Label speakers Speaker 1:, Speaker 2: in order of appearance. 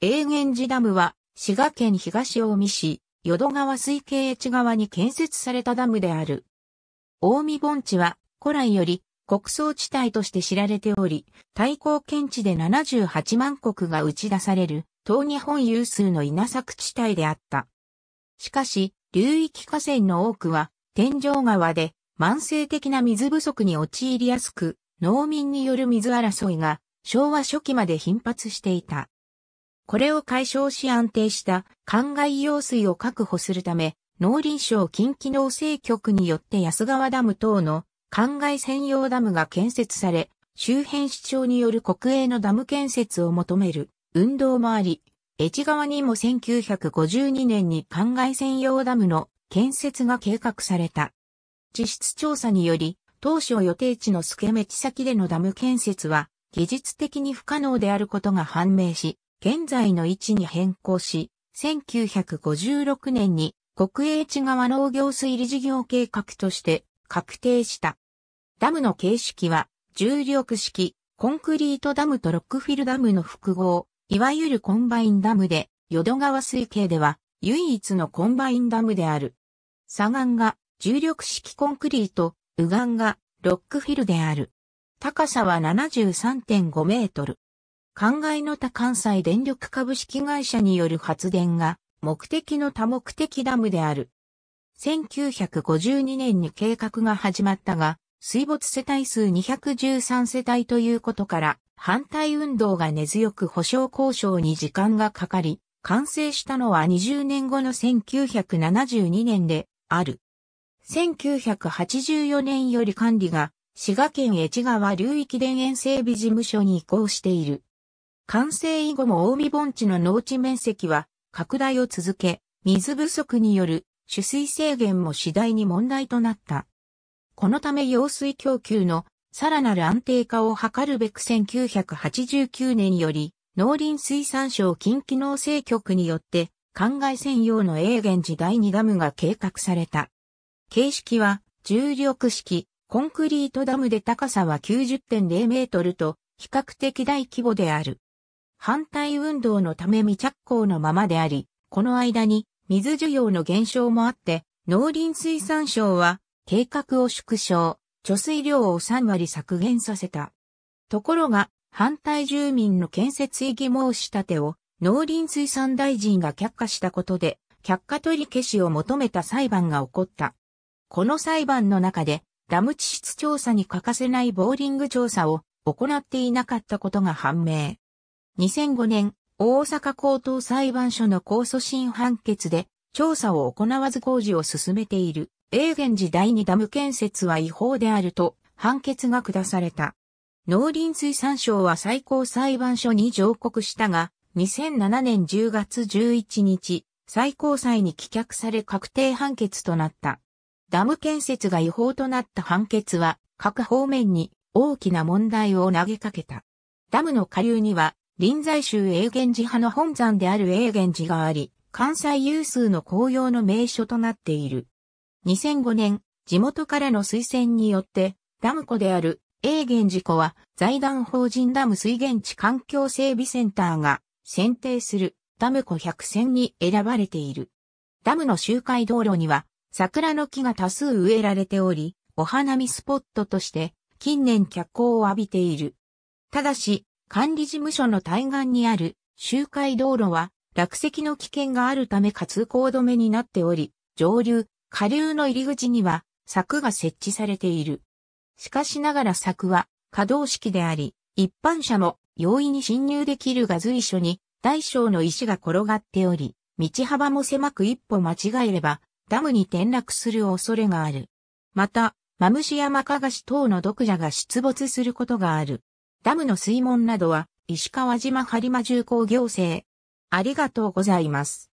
Speaker 1: 永源寺ダムは、滋賀県東近江市、淀川水系越川に建設されたダムである。近江盆地は、古来より、国倉地帯として知られており、対抗県地で78万国が打ち出される、東日本有数の稲作地帯であった。しかし、流域河川の多くは、天井川で、慢性的な水不足に陥りやすく、農民による水争いが昭和初期まで頻発していた。これを解消し安定した灌漑用水を確保するため、農林省近畿農政局によって安川ダム等の灌漑専用ダムが建設され、周辺市長による国営のダム建設を求める運動もあり、越川にも1952年に灌漑専用ダムの建設が計画された。地質調査により、当初予定地のスケメチ先でのダム建設は、技術的に不可能であることが判明し、現在の位置に変更し、1956年に国営地川農業水利事業計画として確定した。ダムの形式は重力式、コンクリートダムとロックフィルダムの複合、いわゆるコンバインダムで、淀川水系では唯一のコンバインダムである。左岸が重力式コンクリート、右岸がロックフィルである。高さは73.5メートル。灌漑の他関西電力株式会社による発電が目的の多目的ダムである。1952年に計画が始まったが、水没世帯数213世帯ということから、反対運動が根強く保障交渉に時間がかかり、完成したのは20年後の1972年である。1984年より管理が滋賀県越川流域田園整備事務所に移行している。完成以後も大見盆地の農地面積は拡大を続け、水不足による取水制限も次第に問題となった。このため用水供給のさらなる安定化を図るべく1989年より農林水産省近畿農政局によって灌漑専用の永源時代にダムが計画された。形式は重力式コンクリートダムで高さは90.0メートルと比較的大規模である。反対運動のため未着工のままであり、この間に水需要の減少もあって、農林水産省は計画を縮小、貯水量を3割削減させた。ところが、反対住民の建設意義申し立てを農林水産大臣が却下したことで、却下取り消しを求めた裁判が起こった。この裁判の中で、ダム地質調査に欠かせないボーリング調査を行っていなかったことが判明。2005年、大阪高等裁判所の控訴審判決で、調査を行わず工事を進めている、永源寺第二ダム建設は違法であると、判決が下された。農林水産省は最高裁判所に上告したが、2007年10月11日、最高裁に棄却され確定判決となった。ダム建設が違法となった判決は、各方面に大きな問題を投げかけた。ダムの下流には臨済宗永源寺派の本山である永源寺があり、関西有数の紅葉の名所となっている。2005年、地元からの推薦によって、ダム湖である永源寺湖は財団法人ダム水源地環境整備センターが選定するダム湖百選に選ばれている。ダムの周回道路には桜の木が多数植えられており、お花見スポットとして近年脚光を浴びている。ただし、管理事務所の対岸にある周回道路は落石の危険があるため活通行止めになっており、上流、下流の入り口には柵が設置されている。しかしながら柵は可動式であり、一般車も容易に侵入できるが随所に大小の石が転がっており、道幅も狭く一歩間違えればダムに転落する恐れがある。また、マムシやマカガシ等の毒蛇が出没することがある。ダムの水門などは、石川島播磨重工行政。ありがとうございます。